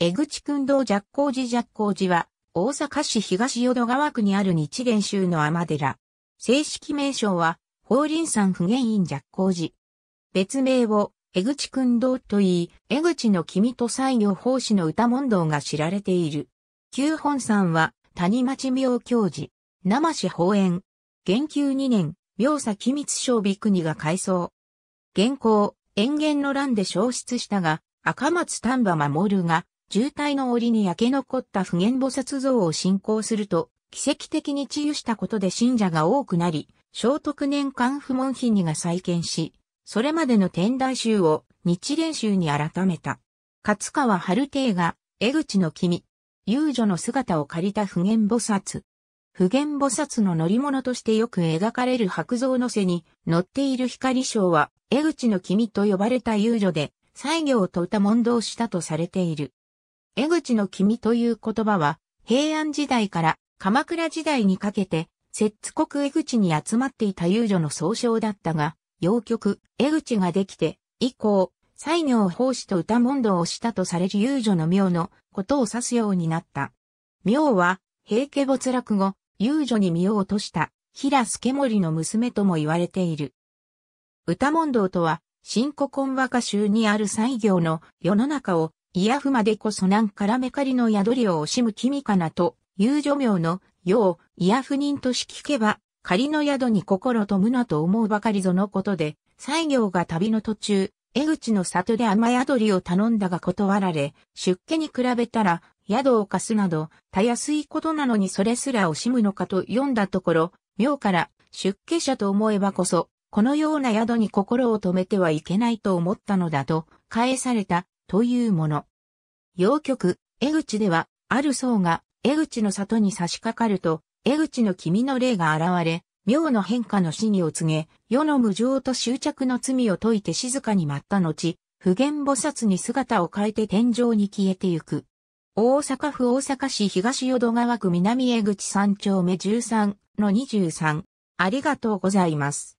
江口君堂若光寺若光寺は、大阪市東淀川区にある日蓮宗の天寺。正式名称は、法輪山不賢院若光寺。別名を、江口君堂と言い、江口の君と西行法師の歌問答が知られている。旧本山は、谷町明教寺、生市法園。元久2年、明佐機密小美国が改装。現行、園芸の乱で消失したが、赤松丹波守が、渋滞の折に焼け残った普賢菩薩像を信仰すると、奇跡的に治癒したことで信者が多くなり、聖徳年間不問品にが再建し、それまでの天台宗を日蓮宗に改めた。勝川春帝が、江口の君、遊女の姿を借りた普賢菩薩。普賢菩薩の乗り物としてよく描かれる白像の背に乗っている光章は、江口の君と呼ばれた遊女で、西行と歌問答したとされている。江口の君という言葉は、平安時代から鎌倉時代にかけて、摂津国江口に集まっていた遊女の総称だったが、洋曲、江口ができて、以降、西行法師と歌問答をしたとされる遊女の妙のことを指すようになった。妙は、平家没落後、遊女に身を落とした平助森の娘とも言われている。歌問答とは、新古今和歌集にある西行の世の中をイヤフまでこそなんからめかりの宿りを惜しむ君かなと、遊女名の、よう、イヤフ人とし聞けば、仮の宿に心とむなと思うばかりぞのことで、西行が旅の途中、江口の里で雨宿りを頼んだが断られ、出家に比べたら、宿を貸すなど、たやすいことなのにそれすら惜しむのかと読んだところ、妙から出家者と思えばこそ、このような宿に心を止めてはいけないと思ったのだと、返されたというもの。洋曲、江口では、ある層が、江口の里に差し掛かると、江口の君の霊が現れ、妙の変化の死にを告げ、世の無常と執着の罪を解いて静かに待った後、普賢菩薩に姿を変えて天井に消えてゆく。大阪府大阪市東淀川区南江口三丁目13の23。ありがとうございます。